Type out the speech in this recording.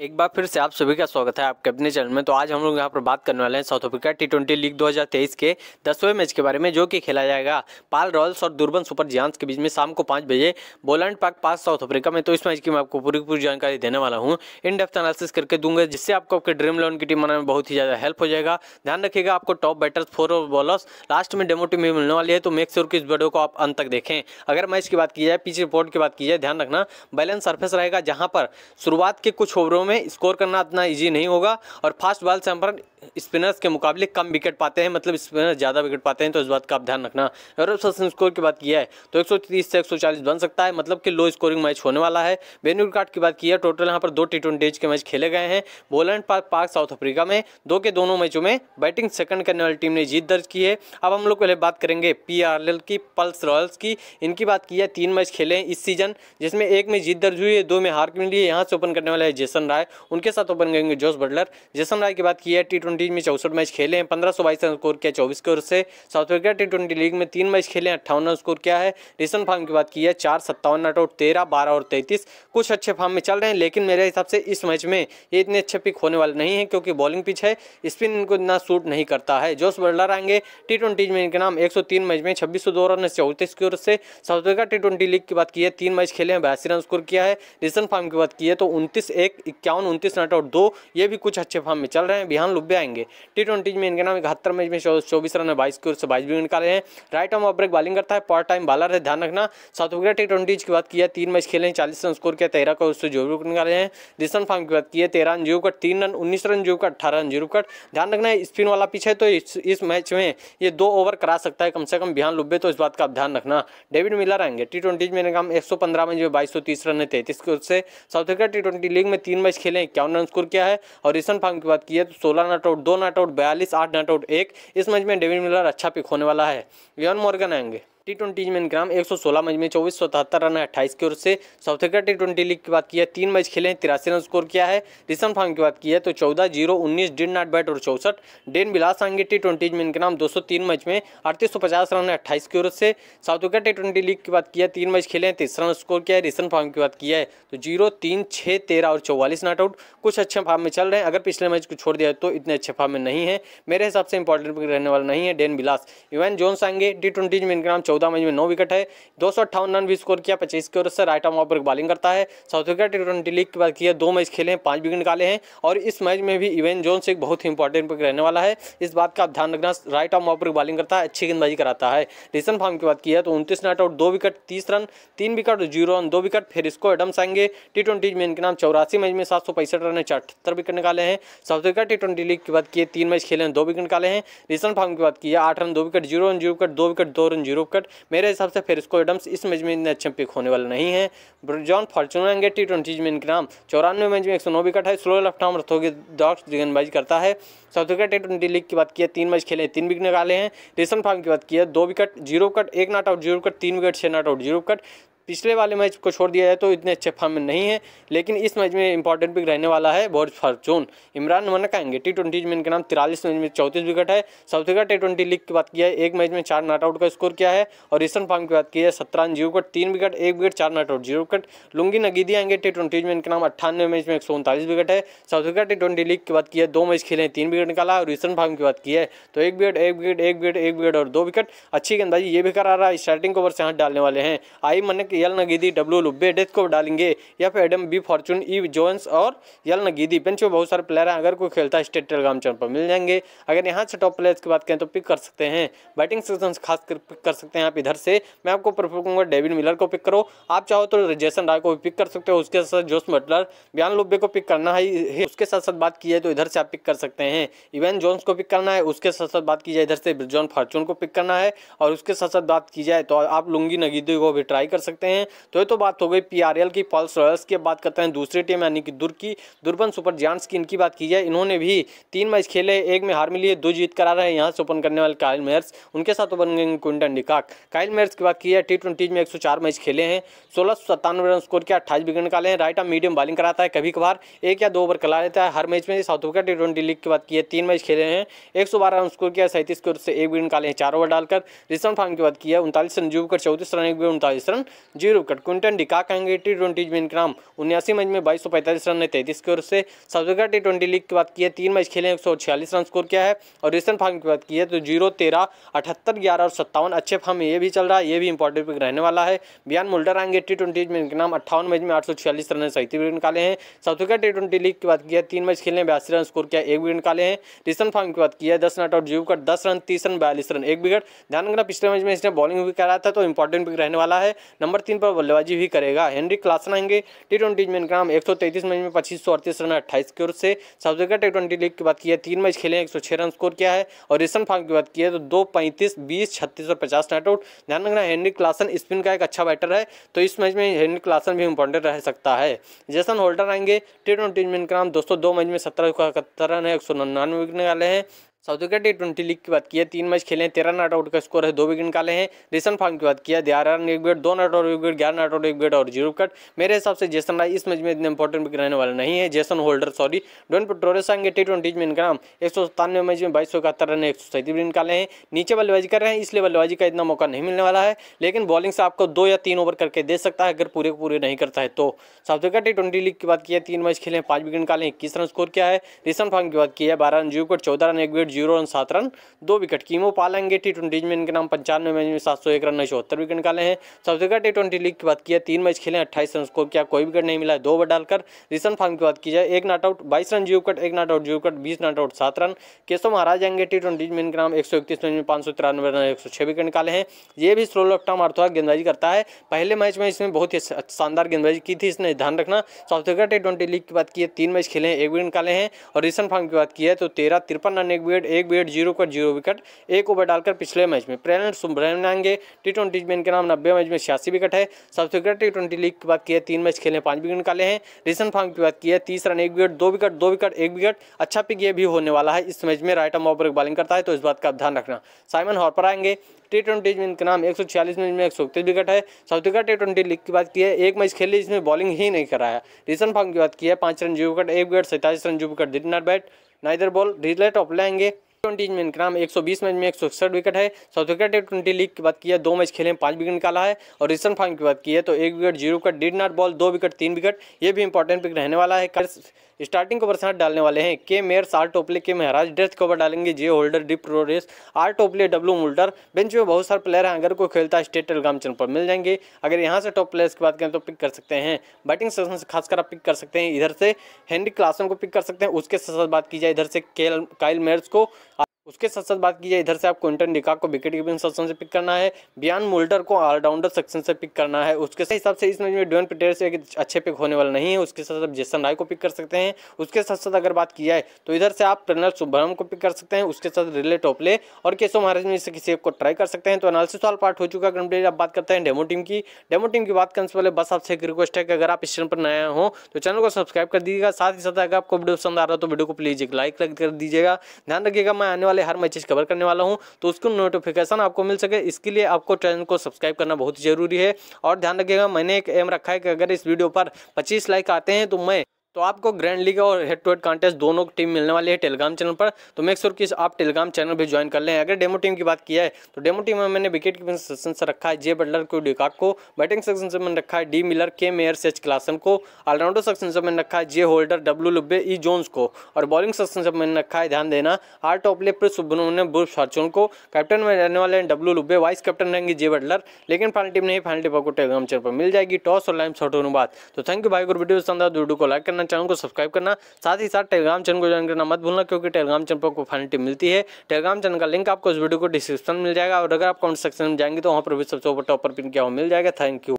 एक बार फिर से आप सभी का स्वागत है आपके अपने चैनल में तो आज हम लोग यहाँ पर बात करने वाले हैं South Africa T twenty league 2023 के दसवें मैच के बारे में जो कि खेला जाएगा पाल रॉयल्स और दुर्बन सुपर जियांस के बीच में शाम को पाँच बजे Boland Park Paarl South Africa में तो इस मैच की मैं आपको पूरी पूरी जानकारी देने वाला हूँ इन डेप्थ एनालिसिस करके दूंगा जिससे आपको आपके ड्रीम इलेवन की टीम बनाने में बहुत ही ज़्यादा हेल्प हो जाएगा ध्यान रखिएगा आपको टॉप बैटर्स फोर और बॉलर्स लास्ट में डेमो टीम भी मिलने वाली है तो मेक श्योर की इस वीडियो को आप अंत तक देखें अगर मैच की बात की जाए पिच रिपोर्ट की बात की जाए ध्यान रखना बैलेंस सर्फेस रहेगा जहाँ पर शुरुआत के कुछ ओवरों में स्कोर करना इतना ईजी नहीं होगा और फास्ट बॉल से हम स्पिनर्स के मुकाबले कम विकेट पाते हैं मतलब स्पिनर्स ज़्यादा विकेट पाते हैं तो इस बात का आप ध्यान रखना अगर सचिन स्कोर की बात किया है तो 130 से 140 बन सकता है मतलब कि लो स्कोरिंग मैच होने वाला है बेन्यू कार्ड की बात की है टोटल यहाँ पर दो टी ट्वेंटी के मैच खेले गए हैं Boland Park Park South Africa में दो के दोनों मैचों में बैटिंग सेकंड करने वाली टीम ने जीत दर्ज की है अब हम लोग पहले बात करेंगे पी की पल्स रॉयल्स की इनकी बात की है तीन मैच खेले हैं इस सीजन जिसमें एक में जीत दर्ज हुई है दो में हार मिली है यहाँ से ओपन करने वाला है जेसन राय रहा है उनके साथ ओपन करेंगे जोस बटलर जैसन राय की बात की है टी ट्वेंटी में चौसठ मैच खेले हैं पंद्रह सौ बाईस स्कोर किया चौबीस के से South Africa T twenty league में तीन मैच खेले हैं अट्ठावन स्कोर किया है रिसन फार्म की बात की है चार सत्तावन नट आउट तेरह बारह और तैंतीस कुछ अच्छे फार्म में चल रहे हैं लेकिन मेरे हिसाब से इस मैच में ये इतने अच्छे पिक होने वाले नहीं है क्योंकि बॉलिंग पिच है स्पिन इनको इतना सूट नहीं करता है जोस बटलर आएंगे टी ट्वेंटी में इनके नाम एक सौ तीन मैच में छब्बीस सौ दो रन चौतीस की ओर से South Africa T twenty league की बात की है तीन मैच खेले हैं बयासी रन स्कोर किया है रिसन फार्म की बात की है तो उनतीस एक इक्यावन उनतीस रन और दो ये भी कुछ अच्छे फॉर्म में चल रहे हैं बिहान लुब्बे आएंगे टी ट्वेंटी में इनके नाम इकहत्तर मैच में चौबीस रन बाईस की ओर से बाईस भी निकाले हैं right arm off break bowling करता है पार्ट टाइम बॉलर है ध्यान रखना साउथ अफ्रीका टी ट्वेंटी की बात किया तीन मैच खेले हैं चालीस रन स्कोर किया तेरह का उससे जो रुक निकाले हैं रिसन फार्म की बात की है तेरह रन जीरो कट तीन रन उन्नीस रन जीरो कट अठारह रन जीरो कट ध्यान रखना है स्पिन वाला पीछे तो इस, मैच में ये दो ओवर करा सकता है कम से कम बिहान लुब्बे तो इस बात का ध्यान रखना डेविड मिलर आएंगे टी ट्वेंटी में इनका एक सौ पंद्रह मैच में बाईस सौ तीस रन है तैतीस की ओर से South Africa T twenty league में तीन मैच खेले खेले इक्यावन रन स्कोर किया है और ईशन फार्म की बात की है तो सोलह नट आउट दो नट आउट बयालीस आठ नट आउट एक इस मैच में डेविड मिलर अच्छा पिक होने वाला है लियोन मॉर्गन आएंगे टी ट्वेंटी में ग्राम एक सौ सोलह मैच में चौबीस सौ तिहत्तर रन है अट्ठाईस की ओर से South Africa T twenty league की बात की है तीन मैच खेले हैं तिरासी रन स्कोर किया है रिसन फार्म की बात की है तो चौदह जीरो उन्नीस डिड नाट बैट और चौसठ डेन बिलास आंगे टी ट्वेंटी में इनके नाम दो सौ तीन मैच में अड़तीस सौ पचास रन है अट्ठाईस की ओर से South Africa T twenty league की बात की है तीन मैच खेले हैं तीसरा रन स्कोर किया है रिसन फार्म की बात की है तो जीरो तीन छः तेरह और चौवालीस नॉट आउट कुछ अच्छे फार्म में चल रहे हैं अगर पिछले मैच को छोड़ दिया तो इतने अच्छे फार्म में नहीं है मेरे हिसाब से इंपॉर्टेंट रहने वाला नहीं है डेन बिलास इवन जोन्स आएंगे टी ट्वेंटी में इनके नाम चौदह मैच में नौ विकेट है दो सौ अट्ठावन रन भी स्कोर किया पच्चीस की ओर से right arm off break bowling करता है South Africa T twenty league की बात की है दो मैच खेले हैं पांच विकेट निकाले हैं और इस मैच में भी इवेन जोन एक बहुत ही इंपॉर्टेंट पिक रहने वाला है इस बात का ध्यान रखना right arm off break bowling करता है अच्छी गेंदबाजी कराता है रिसन फॉर्म की बात की है तो उनतीस नॉट आउट दो विकेट तीस रन तीन विकेट जीरो रन दो विकेट फिर इसको एडम्स आएंगे टी ट्वेंटी में इनके नाम चौरासी मैच में सात सौ पैंसठ रन चौहत्तर विकेट निकाले हैं South Africa T twenty league की बात की तीन मैच खेले हैं दो विकेट निकाले हैं रिसन फॉर्म की बात की आठ रन दो wicket zero run zero wicket दो विकेट दो रन जीरो विकेट विकेट मेरे हिसाब से फिर इसको एडम्स इस मैच में इतने अच्छे पिक होने वाले नहीं है जॉन फॉर्चुनेंगे टी ट्वेंटी में इनके नाम चौरानवे मैच में एक सौ नौ विकेट है स्लो लेफ्ट आर्म रथों रथोगी डॉक्स गेंदबाजी करता है South Africa T twenty league की बात की है तीन मैच खेले तीन विकेट निकाले हैं रेसन फार्म की बात की है दो विकेट जीरो कट एक नॉट आउट जीरो कट तीन विकेट छः नॉट आउट जीरो कट पिछले वाले मैच को छोड़ दिया जाए तो इतने अच्छे फॉर्म में नहीं है लेकिन इस मैच में इंपॉर्टेंट पिक रहने वाला है बोर्ज फार्चून इमरान मना कहेंगे टी ट्वेंटी में इनके नाम तिरालीस मैच में चौंतीस विकेट है South Africa T twenty league की बात किया है एक मैच में चार नॉट आउट का स्कोर किया है और रिसन फॉर्म की बात की है सत्रह जीरो विकेट तीन विकेट एक विकेट चार not out zero wicket Lungi Ngidi आएंगे टी ट्वेंटी में इनके नाम अट्ठानवे मैच में एक सौ उनतालीस विकेट है South Africa T twenty league की बात की है दो मैच खेले तीन विकेट निकाला और रिसन फार्म की बात की है तो एक विकेट एक विकेट एक विकेट एक विकेट और दो विकेट अच्छी गेंदबाजी ये भी करा रहा है स्टार्टिंग ओवर से हाथ डालने वाले हैं आई की नगीदी डब्ल्यू लुब्बे डेथ को डालेंगे या फिर Adam B Fortune E Jones और नगीदी बेंच में बहुत सारे प्लेयर हैं अगर कोई खेलता है स्टेट टेलीग्राम चैनल पर मिल जाएंगे अगर यहाँ से टॉप प्लेयर्स की बात करें तो पिक कर सकते हैं बैटिंग सेक्शन खास कर पिक कर सकते हैं आप इधर से मैं आपको प्रेफर करूँगा डेविड मिलर को पिक करो आप चाहो तो जैसन राय को भी पिक कर सकते हो उसके साथ जोस मटलर बयान लुब्बे को पिक करना है उसके साथ साथ बात की जाए तो इधर से आप पिक कर सकते हैं इवन जोन्स को पिक करना है उसके साथ साथ बात की जाए इधर से जॉन फॉर्चून को पिक करना है और उसके साथ साथ बात की जाए तो आप लुंगी नगीदी को भी ट्राई कर सकते हैं करते हैं तो ये तो बात हो गई पीआरएल की पल्स रॉयल्स की बात करते हैं दूसरी टीम यानी कि दुर्ग की दुर्बन सुपर जैंट्स की इनकी बात की जाए इन्होंने भी तीन मैच खेले एक में हार मिली है दो जीत करा रहे हैं यहाँ से ओपन करने वाले कायल मेयर्स उनके साथ ओपन करेंगे कुंटन डिकाक कायल मेयर्स की बात की जाए टी ट्वेंटी में एक मैच खेले हैं सोलह सत्तानवे रन स्कोर किया अट्ठाईस विकेट निकाले हैं राइट आर्म मीडियम बॉलिंग कराता है कभी कभार एक या दो ओवर कला लेता है हर मैच में South Africa T twenty league की बात की है तीन मैच खेले हैं एक सौ बारह रन स्कोर किया सैंतीस की ओर से एक विकेट निकाले हैं चार ओवर डालकर रिसन फार्म की बात की है उनतालीस रन जीव कर चौंतीस रन एक विकेट उनतालीस run zero wicket Quinton de Kock आएंगे टी ट्वेंटी जमीन इनका नाम उन्यासी मैच में बाईस सौ पैंतालीस रन ने तैतीस की ओर से ज्यादा टी ट्वेंटी लीग की बात की है तीन मैच खेले एक सौ छियालीस रन स्कोर किया है और रिसेंट फार्म की बात की है तो जीरो तेरह अठहत्तर ग्यारह और सत्तावन अच्छे फार्म ये भी चल रहा है ये भी इंपॉर्टेंट पिक रहने वाला है बियान मुल्डर आएंगे टी ट्वेंटी जमीन इनके नाम अट्ठावन मैच में आठ सौ छियालीस रन सैंतीस विकेट निकाले हैं सबसे ज्यादा टी ट्वेंटी लीग की बात की है तीन मैच खेले बयासी रन स्कोर किया एक विकेट निकाले हैं रिसन फार्म की बात की है दस नट और जीरो कट दस रन तीस रन बयालीस रन एक विकेट ध्यान रखना पिछले मैच में इसने बॉलिंग भी कराया था तो इंपॉर्टेंट पिक रहने वाला है नंबर नंबर तीन पर बल्लेबाजी भी करेगा हेनरी क्लासन आएंगे टी ट्वेंटी में इनका एक मैच में पच्चीस सौ अड़तीस रन अट्ठाईस की ओर से सबसे अफ्रीका टी ट्वेंटी लीग की बात की है तीन मैच खेले एक सौ छः रन स्कोर किया है और रिसन फार्म की बात की है तो दो पैंतीस बीस छत्तीस और पचास नॉट आउट ध्यान रखना हेनरी क्लासन स्पिन का एक अच्छा बैटर है तो इस मैच में हेनरी क्लासन भी इंपॉर्टेंट रह सकता है जैसन होल्डर आएंगे टी ट्वेंटी में इनका दोस्तों दो मैच में सत्रह इकहत्तर रन है एक सौ निन्यानवे वाले हैं South Africa T twenty league की बात की है तीन मैच खेले हैं तेरह नॉट आउट का स्कोर है दो विकेट निकाले हैं रिसन फॉर्म की बात किया ग्यारह रन एक विकेट दो नॉट आउट एक विकेट ग्यारह नॉट आउट एक विकेट और जीरो कट मेरे हिसाब से जेसन राय इस मैच में इतने इंपॉर्टेंट विकेट रहने वाला नहीं है Jason Holder sorry Dwaine Pretorius आएंगे टी ट्वेंटी में इनका नाम एक सौ सत्तानवे मैच में बाईस सौ इकहत्तर रन एक सौ सैंतीस विकेट निकाले हैं नीचे बल्लेबाजी कर रहे हैं इसलिए बल्लेबाजी का इतना मौका नहीं मिलने वाला है लेकिन बॉलिंग से आपको दो या तीन ओवर करके दे सकता है अगर पूरे पूरे नहीं करता है तो South Africa T twenty league की बात की है तीन मैच खेले हैं पाँच विकेट निकाले इक्कीस रन स्कोर किया है रिसन फॉर्म की बात की है बारह रन जीरो कट चौदह रन एक विकेट विकेट जीरो रन सात रन दो विकेट कीमो पालेंगे टी ट्वेंटी में इनके नाम पंचानवे मैच में सात सौ एक रन चौहत्तर विकेट निकाले हैं सबसे ज्यादा टी ट्वेंटी लीग की बात की है तीन मैच खेले अट्ठाईस रन स्कोर किया कोई विकेट नहीं मिला है दो बार डालकर रिसन फार्म की बात की जाए एक नॉट आउट बाईस रन जीरो कट एक नॉट आउट जीरो कट बीस नॉट आउट सात रन केशव महाराज आएंगे टी ट्वेंटी में इनके नाम एक सौ इकतीस मैच में पांच सौ तिरानवे रन एक सौ छह विकेट निकाले हैं ये भी स्लो लेफ्ट आर्म अर्थवा गेंदबाजी करता है पहले मैच में इसने बहुत ही शानदार गेंदबाजी की थी इसने ध्यान रखना सबसे अफ्रीका टी ट्वेंटी लीग की बात की है तीन मैच खेले हैं एक विकेट निकाले हैं और रिसन फार्म की बात की है तो तेरह तिरपन रन एक विकेट विकेट एक विकेट जीरो पर जीरो विकेट एक ओवर डालकर पिछले मैच में प्रेरण सुब्रमण्यांगे टी ट्वेंटी में इनके नाम नब्बे मैच में छियासी विकेट है सबसे विकेट टी ट्वेंटी लीग की बात की है तीन मैच खेले पाँच विकेट निकाले हैं रिसन फॉर्म की बात की है तीस रन एक विकेट दो विकेट दो विकेट एक विकेट अच्छा पिक ये भी होने वाला है इस मैच में right arm off break bowling करता है तो इस बात का ध्यान रखना साइमन हॉपर आएंगे टी ट्वेंटी में इनका नाम एक सौ छियालीस मैच में एक सौ इकतीस विकेट है South Africa T twenty league की बात की है एक मैच खेली जिसमें बॉलिंग ही नहीं कराया रिसन फॉर्म की बात की है पाँच रन जीरो विकेट एक विकेट सैंतालीस run zero wicket did not bat neither bowl रिजलेट ऑफ लाएंगे ट्वेंटी में इनका नाम मैच में एक विकेट है साउथ अफ्रीका ट्वेंटी लीग की बात की है दो मैच खेले पाँच विकेट निकाला है और रिसन फार्म की बात की है तो एक wicket zero wicket did not bowl दो विकेट तीन विकेट ये भी इंपॉर्टेंट पिक रहने वाला है स्टार्टिंग ओवर साथ डालने वाले हैं के मेयर आर टोपले के महाराज डेथ कवर डालेंगे जे होल्डर डिप रोरेस R Topley W Mulder bench में बहुत सारे प्लेयर हैं अगर कोई खेलता है स्टेट टेलीग्राम चैनल पर मिल जाएंगे अगर यहाँ से टॉप प्लेयर्स की बात करें तो पिक कर सकते हैं बैटिंग सेशन से खासकर आप पिक कर सकते हैं इधर से हेनरी क्लासन को पिक कर सकते हैं उसके साथ बात की जाए इधर से केल काइल मेयर्स को उसके साथ साथ बात की जाए इधर से आपको क्विंटन निकाक को विकेट कीपिंग सेक्शन से पिक करना है बियान मोल्डर को ऑलराउंडर सेक्शन से पिक करना है उसके हिसाब से इस मैच में ड्यून पिटेर से एक अच्छे पिक होने वाला नहीं है उसके साथ आप जेसन राय को पिक कर सकते हैं उसके साथ साथ अगर बात की जाए तो इधर से आप प्रनल सुब्रम को पिक कर सकते हैं उसके साथ रिले टोपले और केशव महाराज में इससे किसी एक को ट्राई कर सकते हैं तो एनालिसिस वाल पार्ट हो चुका कंप्लीट आप बात करते हैं डेमो टीम की डेमो टीम की बात करने से पहले बस आपसे एक रिक्वेस्ट है कि अगर आप इस चैनल पर नया हो तो चैनल को सब्सक्राइब कर दीजिएगा साथ ही साथ अगर आपको वीडियो पसंद आ रहा हो तो वीडियो को प्लीज़ एक लाइक कर दीजिएगा ध्यान रखिएगा मैं आने वाले वाले हर मैं चीज़ कवर करने वाला हूँ तो उसको नोटिफिकेशन आपको मिल सके इसके लिए आपको चैनल को सब्सक्राइब करना बहुत ज़रूरी है और ध्यान रखिएगा मैंने एक एम रखा है कि अगर इस वीडियो पर पच्चीस लाइक आते हैं तो मैं तो आपको ग्रैंड लीग और हेड टू हेड कॉन्टेस्ट दोनों टीम मिलने वाली है टेलीग्राम चैनल पर तो मेक श्योर कि आप टेलीग्राम चैनल भी ज्वाइन कर लें अगर डेमो टीम की बात किया है तो डेमो टीम में मैंने विकेट कीपिंग सेक्शन से रखा है जे बटलर को डिकाक को बैटिंग सेक्शन से मैंने रखा है डी मिलर के मेयर सेच क्लासन को ऑलराउंडर सेक्शन से मैंने रखा है J Holder W Lubbe E Jones को और बॉलिंग सेक्शन से मैंने रखा है ध्यान देना आर टॉपले प्रिय सुब्रमण्य बुर्फ फार्चून को कैप्टन में रहने वाले हैं डब्ल्यू लुब्बे वाइस कैप्टन रहेंगे जे बटलर लेकिन फाइनल टीम नहीं फाइनल टीम आपको टेलीग्राम चैनल पर मिल जाएगी टॉस और लाइन शॉट होने बाद तो थैंक यू भाई गुरु वीडियो पसंद आया तो वीडियो को लाइक करना चैनल को सब्सक्राइब करना साथ ही साथ टेलीग्राम चैनल को ज्वाइन करना मत भूलना क्योंकि टेलीग्राम चैनल पर आपको मिलती है टेलीग्राम चैनल का लिंक आपको इस वीडियो को डिस्क्रिप्शन मिल जाएगा और अगर आप कमेंट सेक्शन में जाएंगे तो वहाँ पर भी सबसे ऊपर टॉपर पिन किया हुआ मिल जाएगा थैंक यू